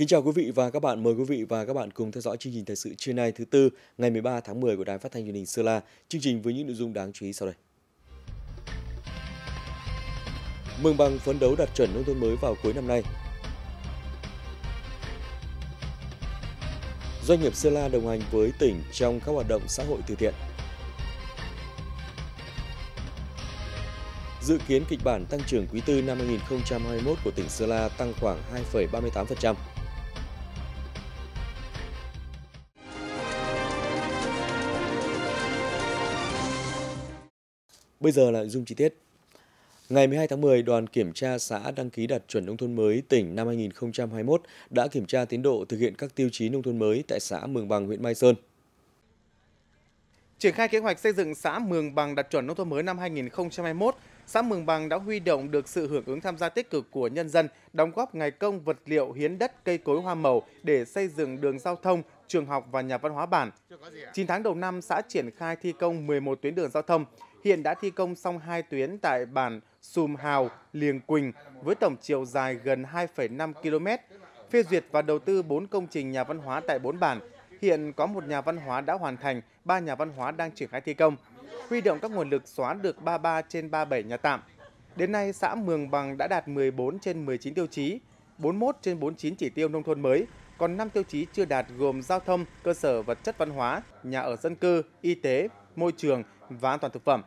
Kính chào quý vị và các bạn, mời quý vị và các bạn cùng theo dõi chương trình thời sự trưa nay thứ tư ngày 13 tháng 10 của Đài Phát thanh truyền hình Sơn La. Chương trình với những nội dung đáng chú ý sau đây. Mường Bằng phấn đấu đạt chuẩn nông thôn mới vào cuối năm nay. Doanh nghiệp Sơn La đồng hành với tỉnh trong các hoạt động xã hội từ thiện. Dự kiến kịch bản tăng trưởng quý tư năm 2021 của tỉnh Sơn La tăng khoảng 2,38%. Bây giờ là dung chi tiết. Ngày 12 tháng 10, đoàn kiểm tra xã đăng ký đạt chuẩn nông thôn mới tỉnh năm 2021 đã kiểm tra tiến độ thực hiện các tiêu chí nông thôn mới tại xã Mường Bằng, huyện Mai Sơn. Triển khai kế hoạch xây dựng xã Mường Bằng đạt chuẩn nông thôn mới năm 2021, xã Mường Bằng đã huy động được sự hưởng ứng tham gia tích cực của nhân dân, đóng góp ngày công, vật liệu, hiến đất, cây cối hoa màu để xây dựng đường giao thông, trường học và nhà văn hóa bản. 9 tháng đầu năm, xã triển khai thi công 11 tuyến đường giao thông, hiện đã thi công xong hai tuyến tại bản Sùm Hào, Liềng Quỳnh với tổng chiều dài gần 2,5 km, phê duyệt và đầu tư 4 công trình nhà văn hóa tại 4 bản. Hiện có một nhà văn hóa đã hoàn thành, ba nhà văn hóa đang triển khai thi công, huy động các nguồn lực xóa được 33 trên 37 nhà tạm. Đến nay, xã Mường Bằng đã đạt 14 trên 19 tiêu chí, 41 trên 49 chỉ tiêu nông thôn mới, còn 5 tiêu chí chưa đạt gồm giao thông, cơ sở vật chất văn hóa, nhà ở dân cư, y tế, môi trường, và an toàn thực phẩm.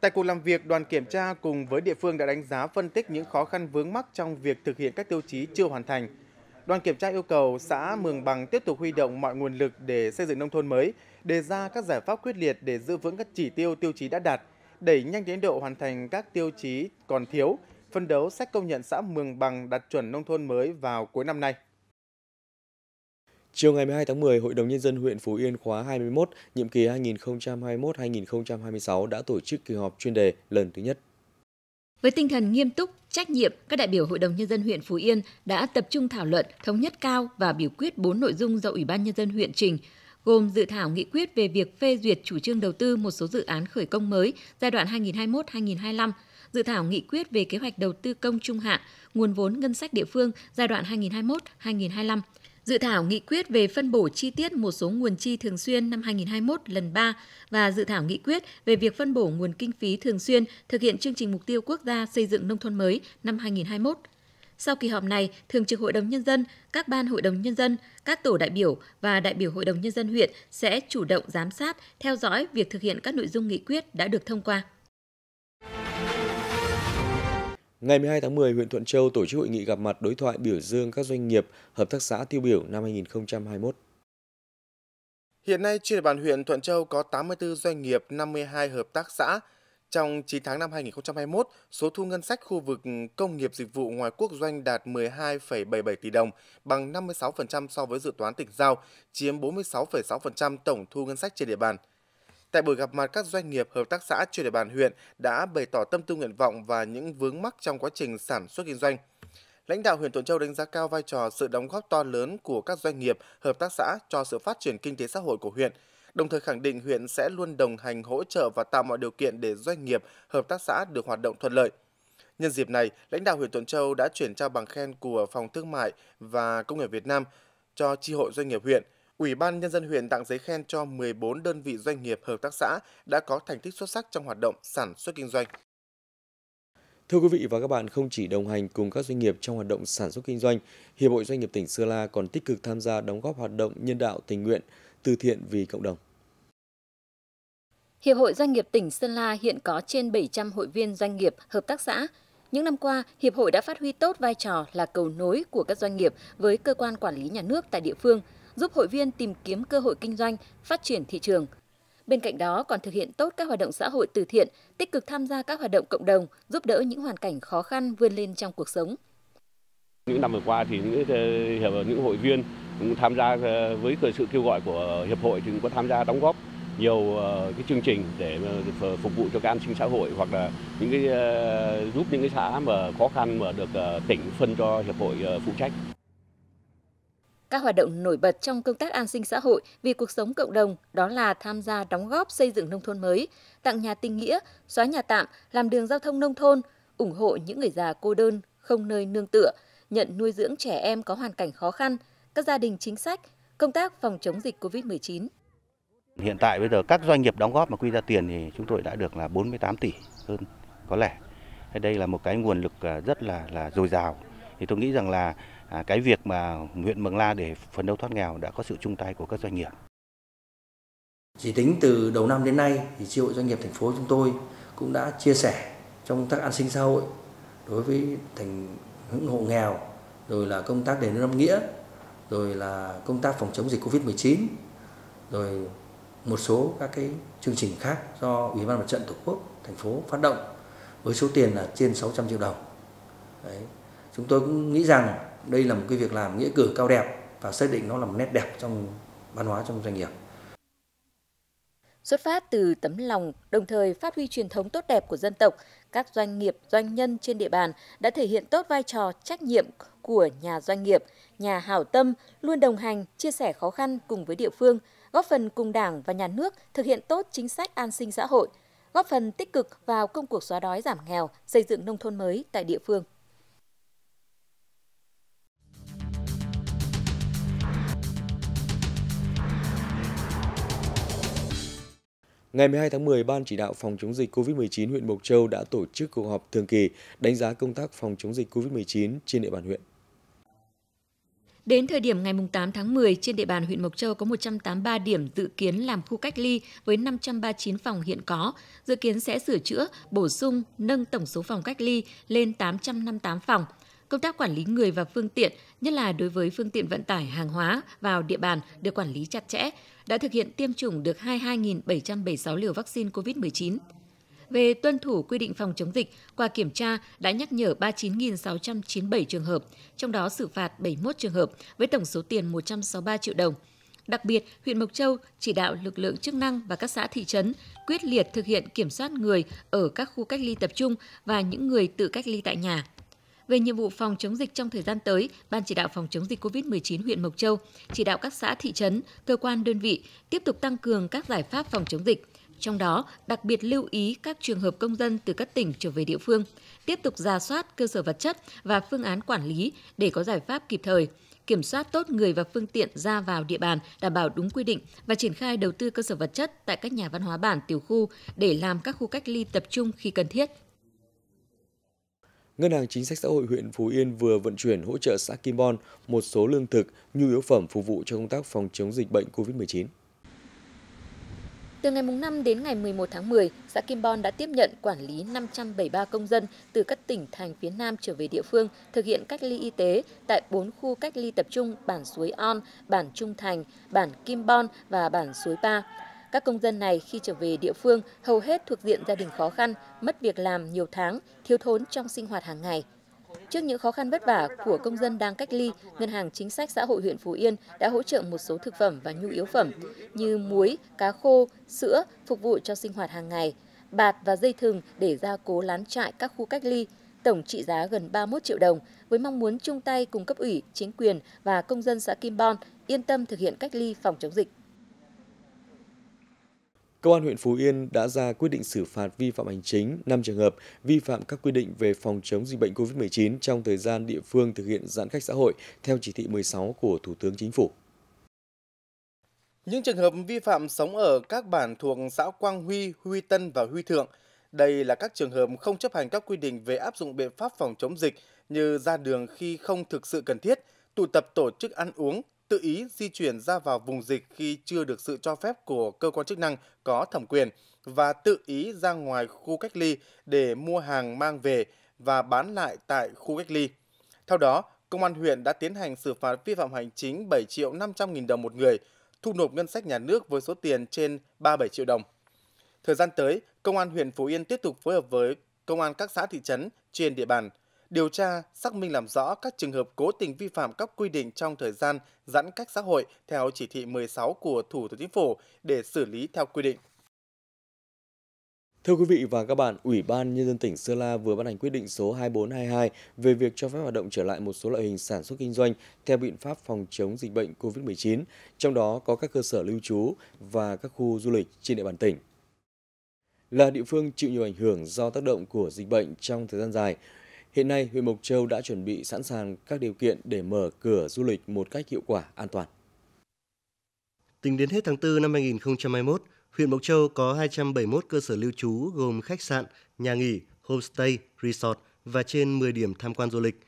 Tại cuộc làm việc, đoàn kiểm tra cùng với địa phương đã đánh giá phân tích những khó khăn vướng mắc trong việc thực hiện các tiêu chí chưa hoàn thành. Đoàn kiểm tra yêu cầu xã Mường Bằng tiếp tục huy động mọi nguồn lực để xây dựng nông thôn mới, đề ra các giải pháp quyết liệt để giữ vững các chỉ tiêu tiêu chí đã đạt, đẩy nhanh tiến độ hoàn thành các tiêu chí còn thiếu, phân đấu xét công nhận xã Mường Bằng đạt chuẩn nông thôn mới vào cuối năm nay. Chiều ngày 12 tháng 10, Hội đồng Nhân dân huyện Phú Yên khóa 21, nhiệm kỳ 2021-2026 đã tổ chức kỳ họp chuyên đề lần thứ nhất. Với tinh thần nghiêm túc, trách nhiệm, các đại biểu Hội đồng Nhân dân huyện Phú Yên đã tập trung thảo luận, thống nhất cao và biểu quyết 4 nội dung do Ủy ban Nhân dân huyện trình, gồm dự thảo nghị quyết về việc phê duyệt chủ trương đầu tư một số dự án khởi công mới giai đoạn 2021-2025, dự thảo nghị quyết về kế hoạch đầu tư công trung hạn, nguồn vốn ngân sách địa phương giai đoạn 2021-2025, Dự thảo nghị quyết về phân bổ chi tiết một số nguồn chi thường xuyên năm 2021 lần 3 và dự thảo nghị quyết về việc phân bổ nguồn kinh phí thường xuyên thực hiện chương trình mục tiêu quốc gia xây dựng nông thôn mới năm 2021. Sau kỳ họp này, Thường trực Hội đồng Nhân dân, các ban Hội đồng Nhân dân, các tổ đại biểu và đại biểu Hội đồng Nhân dân huyện sẽ chủ động giám sát, theo dõi việc thực hiện các nội dung nghị quyết đã được thông qua. Ngày 12 tháng 10, huyện Thuận Châu tổ chức hội nghị gặp mặt đối thoại biểu dương các doanh nghiệp, hợp tác xã tiêu biểu năm 2021. Hiện nay, trên địa bàn huyện Thuận Châu có 84 doanh nghiệp, 52 hợp tác xã. Trong 9 tháng năm 2021, số thu ngân sách khu vực công nghiệp dịch vụ ngoài quốc doanh đạt 12,77 tỷ đồng, bằng 56% so với dự toán tỉnh giao, chiếm 46,6% tổng thu ngân sách trên địa bàn – Tại buổi gặp mặt, các doanh nghiệp hợp tác xã trên địa bàn huyện đã bày tỏ tâm tư nguyện vọng và những vướng mắc trong quá trình sản xuất kinh doanh. Lãnh đạo huyện Tuần Châu đánh giá cao vai trò sự đóng góp to lớn của các doanh nghiệp, hợp tác xã cho sự phát triển kinh tế xã hội của huyện, đồng thời khẳng định huyện sẽ luôn đồng hành hỗ trợ và tạo mọi điều kiện để doanh nghiệp, hợp tác xã được hoạt động thuận lợi. Nhân dịp này, lãnh đạo huyện Tuần Châu đã chuyển trao bằng khen của Phòng Thương mại và Công nghiệp Việt Nam cho Chi hội Doanh nghiệp huyện – Ủy ban Nhân dân huyện tặng giấy khen cho 14 đơn vị doanh nghiệp hợp tác xã đã có thành tích xuất sắc trong hoạt động sản xuất kinh doanh. Thưa quý vị và các bạn, không chỉ đồng hành cùng các doanh nghiệp trong hoạt động sản xuất kinh doanh, Hiệp hội Doanh nghiệp tỉnh Sơn La còn tích cực tham gia đóng góp hoạt động nhân đạo tình nguyện, từ thiện vì cộng đồng. Hiệp hội Doanh nghiệp tỉnh Sơn La hiện có trên 700 hội viên doanh nghiệp, hợp tác xã. Những năm qua, Hiệp hội đã phát huy tốt vai trò là cầu nối của các doanh nghiệp với cơ quan quản lý nhà nước tại địa phương – giúp hội viên tìm kiếm cơ hội kinh doanh, phát triển thị trường. Bên cạnh đó còn thực hiện tốt các hoạt động xã hội từ thiện, tích cực tham gia các hoạt động cộng đồng, giúp đỡ những hoàn cảnh khó khăn vươn lên trong cuộc sống. Những năm vừa qua thì những những hội viên cũng tham gia ờ, với sự kêu gọi của hiệp hội thì cũng có tham gia đóng góp nhiều ờ, cái chương trình để phục vụ cho các an sinh xã hội hoặc là những cái ờ, giúp những cái xã mà khó khăn mà được tỉnh phân cho hiệp hội phụ trách. Các hoạt động nổi bật trong công tác an sinh xã hội vì cuộc sống cộng đồng đó là tham gia đóng góp xây dựng nông thôn mới, tặng nhà tình nghĩa, xóa nhà tạm, làm đường giao thông nông thôn, ủng hộ những người già cô đơn, không nơi nương tựa, nhận nuôi dưỡng trẻ em có hoàn cảnh khó khăn, các gia đình chính sách, công tác phòng chống dịch COVID-19. Hiện tại bây giờ các doanh nghiệp đóng góp mà quy ra tiền thì chúng tôi đã được là 48 tỷ hơn có lẽ. Đây là một cái nguồn lực à, rất là là dồi dào. Thì tôi nghĩ rằng là À, cái việc mà huyện Mường La để phấn đấu thoát nghèo đã có sự chung tay của các doanh nghiệp. Chỉ tính từ đầu năm đến nay thì chi hội doanh nghiệp thành phố chúng tôi cũng đã chia sẻ trong tác an sinh xã hội đối với thành những hộ nghèo rồi là công tác đền ơn nghĩa rồi là công tác phòng chống dịch Covid-19 rồi một số các cái chương trình khác do Ủy ban Mặt trận Tổ quốc thành phố phát động với số tiền là trên 600 triệu đồng. Đấy. Chúng tôi cũng nghĩ rằng đây là một cái việc làm nghĩa cử cao đẹp và xác định nó là một nét đẹp trong văn hóa trong doanh nghiệp. Xuất phát từ tấm lòng, đồng thời phát huy truyền thống tốt đẹp của dân tộc, các doanh nghiệp, doanh nhân trên địa bàn đã thể hiện tốt vai trò, trách nhiệm của nhà doanh nghiệp, nhà hảo tâm luôn đồng hành, chia sẻ khó khăn cùng với địa phương, góp phần cùng Đảng và nhà nước thực hiện tốt chính sách an sinh xã hội, góp phần tích cực vào công cuộc xóa đói giảm nghèo, xây dựng nông thôn mới tại địa phương. Ngày 12 tháng 10, Ban chỉ đạo phòng chống dịch COVID-19 huyện Mộc Châu đã tổ chức cuộc họp thường kỳ đánh giá công tác phòng chống dịch COVID-19 trên địa bàn huyện. Đến thời điểm ngày 8 tháng 10, trên địa bàn huyện Mộc Châu có 183 điểm dự kiến làm khu cách ly với 539 phòng hiện có, dự kiến sẽ sửa chữa, bổ sung, nâng tổng số phòng cách ly lên 858 phòng. Công tác quản lý người và phương tiện, nhất là đối với phương tiện vận tải hàng hóa vào địa bàn được quản lý chặt chẽ, đã thực hiện tiêm chủng được 22.776 liều vaccine COVID-19. Về tuân thủ quy định phòng chống dịch, qua kiểm tra đã nhắc nhở 39.697 trường hợp, trong đó xử phạt 71 trường hợp với tổng số tiền 163 triệu đồng. Đặc biệt, huyện Mộc Châu chỉ đạo lực lượng chức năng và các xã thị trấn quyết liệt thực hiện kiểm soát người ở các khu cách ly tập trung và những người tự cách ly tại nhà về nhiệm vụ phòng chống dịch trong thời gian tới, Ban chỉ đạo phòng chống dịch COVID-19 huyện Mộc Châu chỉ đạo các xã thị trấn, cơ quan đơn vị tiếp tục tăng cường các giải pháp phòng chống dịch, trong đó đặc biệt lưu ý các trường hợp công dân từ các tỉnh trở về địa phương, tiếp tục ra soát cơ sở vật chất và phương án quản lý để có giải pháp kịp thời kiểm soát tốt người và phương tiện ra vào địa bàn đảm bảo đúng quy định và triển khai đầu tư cơ sở vật chất tại các nhà văn hóa bản tiểu khu để làm các khu cách ly tập trung khi cần thiết. Ngân hàng Chính sách Xã hội huyện Phú Yên vừa vận chuyển hỗ trợ xã Kim Bon một số lương thực, nhu yếu phẩm phục vụ cho công tác phòng chống dịch bệnh COVID-19. Từ ngày 5 đến ngày 11 tháng 10, xã Kim Bon đã tiếp nhận quản lý 573 công dân từ các tỉnh thành phía Nam trở về địa phương thực hiện cách ly y tế tại 4 khu cách ly tập trung bản Suối On, bản Trung Thành, bản Kim Bon và bản Suối Ba. Các công dân này khi trở về địa phương hầu hết thuộc diện gia đình khó khăn, mất việc làm nhiều tháng, thiếu thốn trong sinh hoạt hàng ngày. Trước những khó khăn vất vả của công dân đang cách ly, Ngân hàng Chính sách Xã hội huyện Phú Yên đã hỗ trợ một số thực phẩm và nhu yếu phẩm như muối, cá khô, sữa phục vụ cho sinh hoạt hàng ngày, bạt và dây thừng để gia cố lán trại các khu cách ly, tổng trị giá gần 31 triệu đồng với mong muốn chung tay cùng cấp ủy, chính quyền và công dân xã Kim Bon yên tâm thực hiện cách ly phòng chống dịch. Công an huyện Phú Yên đã ra quyết định xử phạt vi phạm hành chính 5 trường hợp vi phạm các quy định về phòng chống dịch bệnh COVID-19 trong thời gian địa phương thực hiện giãn cách xã hội theo chỉ thị 16 của Thủ tướng Chính phủ. Những trường hợp vi phạm sống ở các bản thuộc xã Quang Huy, Huy Tân và Huy Thượng. Đây là các trường hợp không chấp hành các quy định về áp dụng biện pháp phòng chống dịch như ra đường khi không thực sự cần thiết, tụ tập tổ chức ăn uống, tự ý di chuyển ra vào vùng dịch khi chưa được sự cho phép của cơ quan chức năng có thẩm quyền và tự ý ra ngoài khu cách ly để mua hàng mang về và bán lại tại khu cách ly. Theo đó, Công an huyện đã tiến hành xử phạt vi phạm hành chính 7 triệu 500 nghìn đồng một người, thu nộp ngân sách nhà nước với số tiền trên 37 triệu đồng. Thời gian tới, Công an huyện Phú Yên tiếp tục phối hợp với Công an các xã thị trấn trên địa bàn điều tra, xác minh làm rõ các trường hợp cố tình vi phạm các quy định trong thời gian giãn cách xã hội theo chỉ thị 16 của Thủ tướng Chính phủ để xử lý theo quy định. Thưa quý vị và các bạn, Ủy ban Nhân dân tỉnh Sơn La vừa ban hành quyết định số 2422 về việc cho phép hoạt động trở lại một số loại hình sản xuất kinh doanh theo biện pháp phòng chống dịch bệnh COVID-19, trong đó có các cơ sở lưu trú và các khu du lịch trên địa bàn tỉnh. Là địa phương chịu nhiều ảnh hưởng do tác động của dịch bệnh trong thời gian dài, Hiện nay, huyện Mộc Châu đã chuẩn bị sẵn sàng các điều kiện để mở cửa du lịch một cách hiệu quả, an toàn. Tính đến hết tháng 4 năm 2021, huyện Mộc Châu có 271 cơ sở lưu trú gồm khách sạn, nhà nghỉ, homestay, resort và trên 10 điểm tham quan du lịch.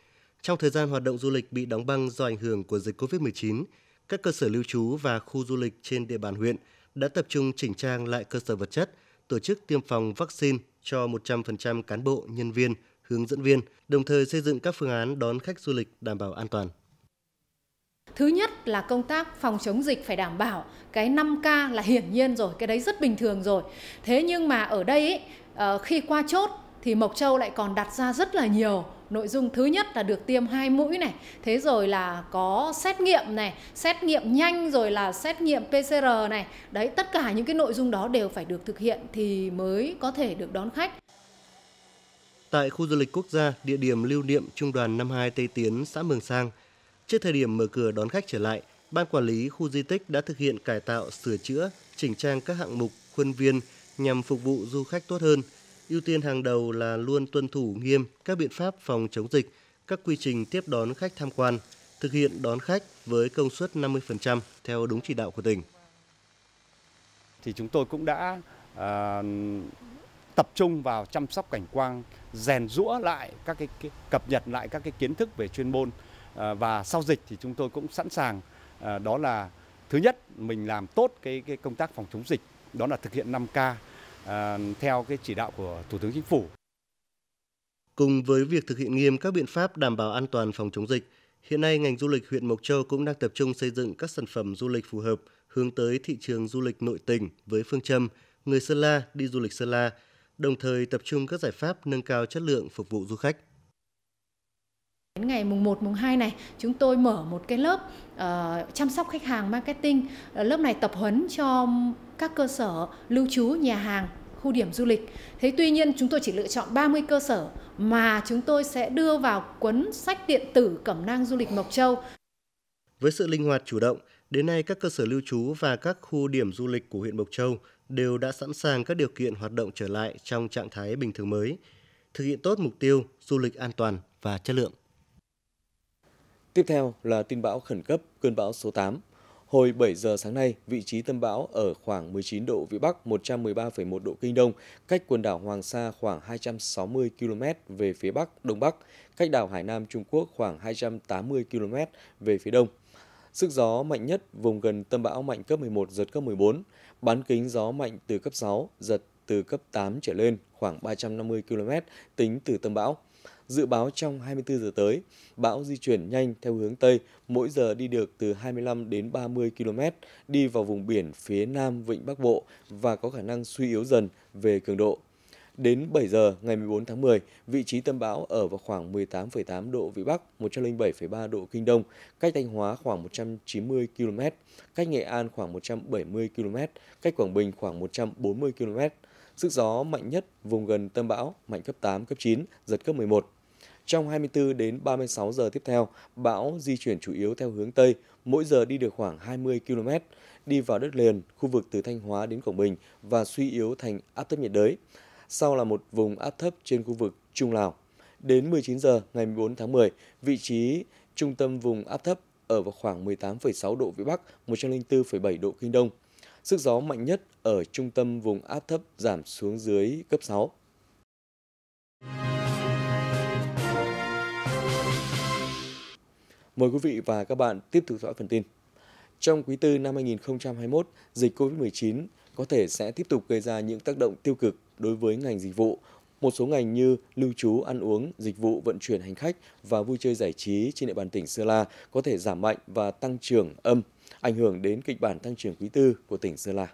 Trong thời gian hoạt động du lịch bị đóng băng do ảnh hưởng của dịch COVID-19, các cơ sở lưu trú và khu du lịch trên địa bàn huyện đã tập trung chỉnh trang lại cơ sở vật chất, tổ chức tiêm phòng vaccine cho 100% cán bộ, nhân viên, hướng dẫn viên, đồng thời xây dựng các phương án đón khách du lịch đảm bảo an toàn. Thứ nhất là công tác phòng chống dịch phải đảm bảo, cái 5K là hiển nhiên rồi, cái đấy rất bình thường rồi. Thế nhưng mà ở đây ấy, ờ, khi qua chốt thì Mộc Châu lại còn đặt ra rất là nhiều nội dung thứ nhất là được tiêm hai mũi này thế rồi là có xét nghiệm này xét nghiệm nhanh rồi là xét nghiệm pcr này đấy tất cả những cái nội dung đó đều phải được thực hiện thì mới có thể được đón khách Tại khu du lịch quốc gia, địa điểm lưu niệm Trung đoàn 52 Tây Tiến, xã Mường Sang, trước thời điểm mở cửa đón khách trở lại, Ban quản lý khu di tích đã thực hiện cải tạo, sửa chữa, chỉnh trang các hạng mục, khuôn viên nhằm phục vụ du khách tốt hơn. Ưu tiên hàng đầu là luôn tuân thủ nghiêm các biện pháp phòng chống dịch, các quy trình tiếp đón khách tham quan, thực hiện đón khách với công suất 50% theo đúng chỉ đạo của tỉnh. Thì chúng tôi cũng đã uh, tập trung vào chăm sóc cảnh quan, rèn rũa lại các cái, cập nhật lại các cái kiến thức về chuyên môn à, và sau dịch thì chúng tôi cũng sẵn sàng à, đó là thứ nhất mình làm tốt cái cái công tác phòng chống dịch, đó là thực hiện 5K à, theo cái chỉ đạo của Thủ tướng Chính phủ. Cùng với việc thực hiện nghiêm các biện pháp đảm bảo an toàn phòng chống dịch, hiện nay ngành du lịch huyện Mộc Châu cũng đang tập trung xây dựng các sản phẩm du lịch phù hợp hướng tới thị trường du lịch nội tỉnh với phương châm người Sơn La đi du lịch Sơn La đồng thời tập trung các giải pháp nâng cao chất lượng phục vụ du khách. Đến ngày mùng 1, mùng 2 này, chúng tôi mở một cái lớp uh, chăm sóc khách hàng marketing. Ờ, lớp này tập huấn cho các cơ sở lưu trú, nhà hàng, khu điểm du lịch. Thế tuy nhiên chúng tôi chỉ lựa chọn 30 cơ sở mà chúng tôi sẽ đưa vào cuốn sách điện tử Cẩm nang du lịch Mộc Châu. Với sự linh hoạt chủ động, đến nay các cơ sở lưu trú và các khu điểm du lịch của huyện Mộc Châu đều đã sẵn sàng các điều kiện hoạt động trở lại trong trạng thái bình thường mới, thực hiện tốt mục tiêu du lịch an toàn và chất lượng. Tiếp theo là tin bão khẩn cấp cơn bão số 8. Hồi 7 giờ sáng nay, vị trí tâm bão ở khoảng 19 độ Vĩ Bắc, 113,1 độ Kinh Đông, cách quần đảo Hoàng Sa khoảng 260 km về phía Bắc, Đông Bắc, cách đảo Hải Nam Trung Quốc khoảng 280 km về phía Đông. Sức gió mạnh nhất vùng gần tâm bão mạnh cấp 11, giật cấp 14. Bán kính gió mạnh từ cấp 6, giật từ cấp 8 trở lên, khoảng 350 km tính từ tâm bão. Dự báo trong 24 giờ tới, bão di chuyển nhanh theo hướng Tây, mỗi giờ đi được từ 25 đến 30 km, đi vào vùng biển phía Nam Vịnh Bắc Bộ và có khả năng suy yếu dần về cường độ Đến 7 giờ ngày 14 tháng 10, vị trí tâm bão ở vào khoảng 18,8 độ Vĩ Bắc, 107,3 độ Kinh Đông, cách Thanh Hóa khoảng 190 km, cách Nghệ An khoảng 170 km, cách Quảng Bình khoảng 140 km. Sức gió mạnh nhất vùng gần tâm bão mạnh cấp 8, cấp 9, giật cấp 11. Trong 24 đến 36 giờ tiếp theo, bão di chuyển chủ yếu theo hướng Tây, mỗi giờ đi được khoảng 20 km, đi vào đất liền, khu vực từ Thanh Hóa đến Quảng Bình và suy yếu thành áp thấp nhiệt đới sau là một vùng áp thấp trên khu vực Trung Lào. Đến 19 giờ ngày 14 tháng 10, vị trí trung tâm vùng áp thấp ở vào khoảng 18,6 độ Vĩ Bắc, 104,7 độ Kinh Đông. Sức gió mạnh nhất ở trung tâm vùng áp thấp giảm xuống dưới cấp 6. Mời quý vị và các bạn tiếp tục dõi phần tin. Trong quý tư năm 2021, dịch COVID-19 có thể sẽ tiếp tục gây ra những tác động tiêu cực đối với ngành dịch vụ. Một số ngành như lưu trú, ăn uống, dịch vụ vận chuyển hành khách và vui chơi giải trí trên địa bàn tỉnh Sơn La có thể giảm mạnh và tăng trưởng âm, ảnh hưởng đến kịch bản tăng trưởng quý tư của tỉnh Sơn La.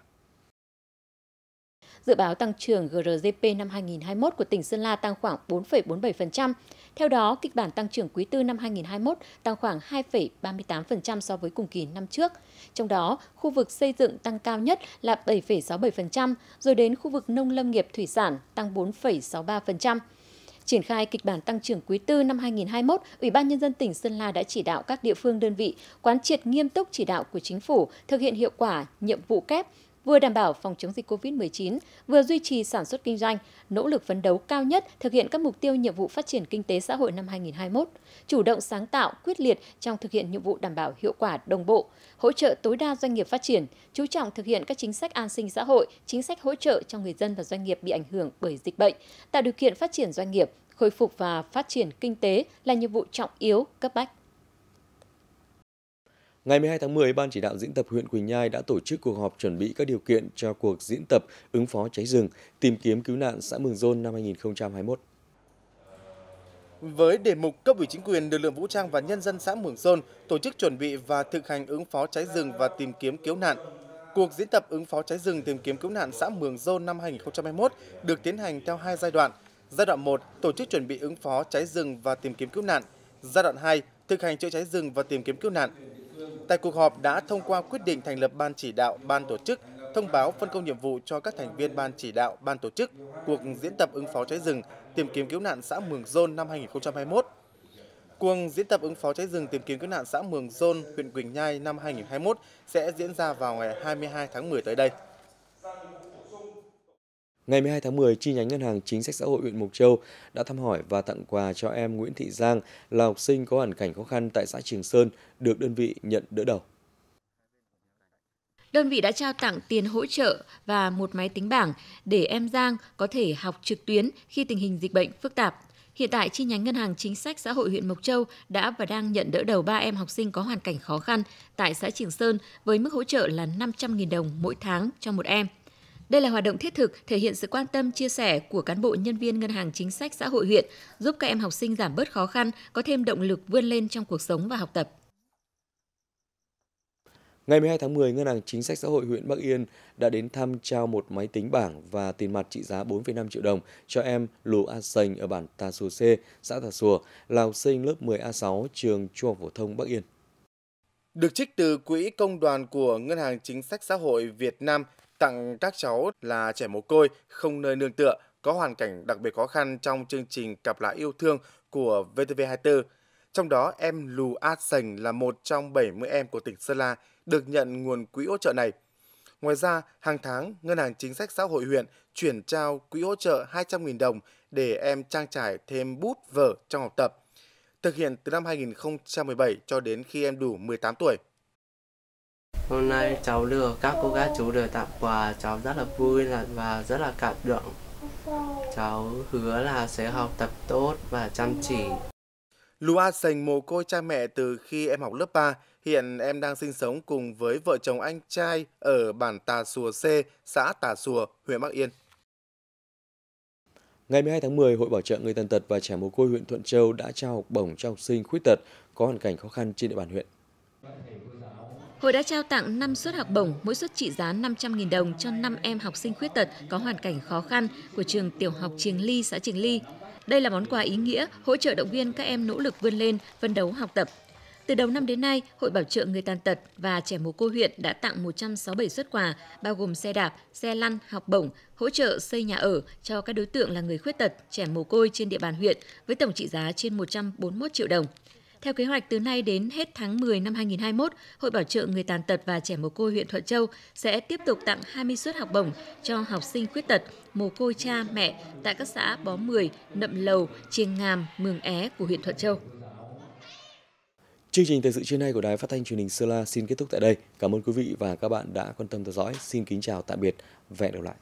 Dự báo tăng trưởng grdp năm 2021 của tỉnh Sơn La tăng khoảng 4,47%. Theo đó, kịch bản tăng trưởng quý tư năm 2021 tăng khoảng 2,38% so với cùng kỳ năm trước. Trong đó, khu vực xây dựng tăng cao nhất là 7,67%, rồi đến khu vực nông lâm nghiệp thủy sản tăng 4,63%. Triển khai kịch bản tăng trưởng quý tư năm 2021, Ủy ban Nhân dân tỉnh Sơn La đã chỉ đạo các địa phương đơn vị quán triệt nghiêm túc chỉ đạo của chính phủ thực hiện hiệu quả nhiệm vụ kép, vừa đảm bảo phòng chống dịch COVID-19, vừa duy trì sản xuất kinh doanh, nỗ lực phấn đấu cao nhất thực hiện các mục tiêu nhiệm vụ phát triển kinh tế xã hội năm 2021, chủ động sáng tạo, quyết liệt trong thực hiện nhiệm vụ đảm bảo hiệu quả đồng bộ, hỗ trợ tối đa doanh nghiệp phát triển, chú trọng thực hiện các chính sách an sinh xã hội, chính sách hỗ trợ cho người dân và doanh nghiệp bị ảnh hưởng bởi dịch bệnh, tạo điều kiện phát triển doanh nghiệp, khôi phục và phát triển kinh tế là nhiệm vụ trọng yếu cấp bách. Ngày 12 tháng 10, Ban chỉ đạo diễn tập huyện Quỳnh Nhai đã tổ chức cuộc họp chuẩn bị các điều kiện cho cuộc diễn tập ứng phó cháy rừng, tìm kiếm cứu nạn xã Mường Dôn năm 2021. Với đề mục cấp ủy chính quyền, lực lượng vũ trang và nhân dân xã Mường Dôn tổ chức chuẩn bị và thực hành ứng phó cháy rừng và tìm kiếm cứu nạn. Cuộc diễn tập ứng phó cháy rừng tìm kiếm cứu nạn xã Mường Dôn năm 2021 được tiến hành theo hai giai đoạn. Giai đoạn 1, tổ chức chuẩn bị ứng phó cháy rừng và tìm kiếm cứu nạn. Giai đoạn 2, thực hành chữa cháy rừng và tìm kiếm cứu nạn. Tại cuộc họp đã thông qua quyết định thành lập ban chỉ đạo, ban tổ chức, thông báo phân công nhiệm vụ cho các thành viên ban chỉ đạo, ban tổ chức cuộc diễn tập ứng phó cháy rừng, tìm kiếm cứu nạn xã Mường Dôn năm 2021. Cuộc diễn tập ứng phó cháy rừng tìm kiếm cứu nạn xã Mường Dôn, huyện Quỳnh Nhai năm 2021 sẽ diễn ra vào ngày 22 tháng 10 tới đây. Ngày 12 tháng 10, chi nhánh Ngân hàng Chính sách Xã hội huyện Mộc Châu đã thăm hỏi và tặng quà cho em Nguyễn Thị Giang là học sinh có hoàn cảnh khó khăn tại xã Trường Sơn được đơn vị nhận đỡ đầu. Đơn vị đã trao tặng tiền hỗ trợ và một máy tính bảng để em Giang có thể học trực tuyến khi tình hình dịch bệnh phức tạp. Hiện tại, chi nhánh Ngân hàng Chính sách Xã hội huyện Mộc Châu đã và đang nhận đỡ đầu 3 em học sinh có hoàn cảnh khó khăn tại xã Trường Sơn với mức hỗ trợ là 500.000 đồng mỗi tháng cho một em. Đây là hoạt động thiết thực thể hiện sự quan tâm chia sẻ của cán bộ nhân viên Ngân hàng Chính sách Xã hội huyện, giúp các em học sinh giảm bớt khó khăn, có thêm động lực vươn lên trong cuộc sống và học tập. Ngày 12 tháng 10, Ngân hàng Chính sách Xã hội huyện Bắc Yên đã đến thăm trao một máy tính bảng và tiền mặt trị giá 4,5 triệu đồng cho em Lù A Sành ở bản Tà Sùa C, xã Tà Sùa, là học sinh lớp 10A6 trường Trung học phổ thông Bắc Yên. Được trích từ Quỹ Công đoàn của Ngân hàng Chính sách Xã hội Việt Nam, tặng các cháu là trẻ mồ côi không nơi nương tựa, có hoàn cảnh đặc biệt khó khăn trong chương trình Cặp lại yêu thương của VTV24. Trong đó, em Lù A Sành là một trong 70 em của tỉnh Sơn La được nhận nguồn quỹ hỗ trợ này. Ngoài ra, hàng tháng, Ngân hàng Chính sách Xã hội huyện chuyển trao quỹ hỗ trợ 200.000 đồng để em trang trải thêm bút vở trong học tập. Thực hiện từ năm 2017 cho đến khi em đủ 18 tuổi hôm nay cháu được các cô gái chú đều tặng quà cháu rất là vui là và rất là cảm động cháu hứa là sẽ học tập tốt và chăm chỉ Lua sành mồ côi cha mẹ từ khi em học lớp 3. Hiện em đang sinh sống cùng với vợ chồng anh trai ở bản Tà Sùa C, xã Tà Sùa, huyện Bắc Yên. Ngày 12 tháng 10, Hội Bảo trợ Người Tàn Tật và Trẻ Mồ Côi huyện Thuận Châu đã trao học bổng cho học sinh khuyết tật có hoàn cảnh khó khăn trên địa bàn huyện. Hội đã trao tặng 5 suất học bổng, mỗi suất trị giá 500.000 đồng cho 5 em học sinh khuyết tật có hoàn cảnh khó khăn của trường tiểu học Triềng Ly, xã Triềng Ly. Đây là món quà ý nghĩa hỗ trợ động viên các em nỗ lực vươn lên, phấn đấu học tập. Từ đầu năm đến nay, Hội Bảo trợ người tàn tật và trẻ mồ côi huyện đã tặng 167 xuất quà, bao gồm xe đạp, xe lăn, học bổng, hỗ trợ xây nhà ở cho các đối tượng là người khuyết tật, trẻ mồ côi trên địa bàn huyện với tổng trị giá trên 141 triệu đồng. Theo kế hoạch, từ nay đến hết tháng 10 năm 2021, Hội Bảo trợ Người Tàn Tật và Trẻ Mồ Côi huyện Thuận Châu sẽ tiếp tục tặng 20 suất học bổng cho học sinh khuyết tật, mồ côi cha, mẹ tại các xã Bó Mười, Nậm Lầu, Chiêng Ngàm, Mường É của huyện Thuận Châu. Chương trình thời sự trưa nay của Đài Phát thanh Truyền hình Sơ La xin kết thúc tại đây. Cảm ơn quý vị và các bạn đã quan tâm theo dõi. Xin kính chào tạm biệt và hẹn gặp lại.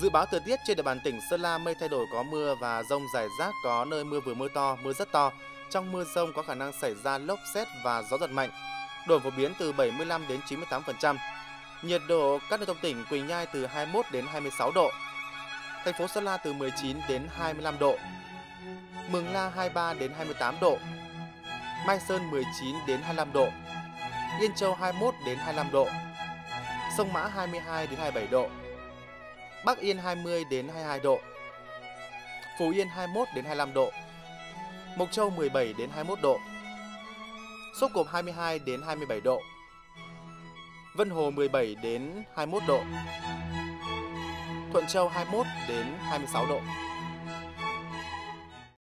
Dự báo thời tiết trên địa bàn tỉnh Sơn La mây thay đổi có mưa và rông rải rác có nơi mưa vừa mưa to, mưa rất to. Trong mưa rông có khả năng xảy ra lốc xét và gió giật mạnh. Độ phổ biến từ 75 đến 98%. Nhiệt độ các nơi trong tỉnh Quỳnh Nhai từ 21 đến 26 độ. Thành phố Sơn La từ 19 đến 25 độ. Mường La 23 đến 28 độ. Mai Sơn 19 đến 25 độ. Yên Châu 21 đến 25 độ. Sông Mã 22 đến 27 độ. Bắc Yên 20 đến 22 độ, Phú Yên 21 đến 25 độ, Mộc Châu 17 đến 21 độ, Sóc Cộp 22 đến 27 độ, Vân Hồ 17 đến 21 độ, Thuận Châu 21 đến 26 độ.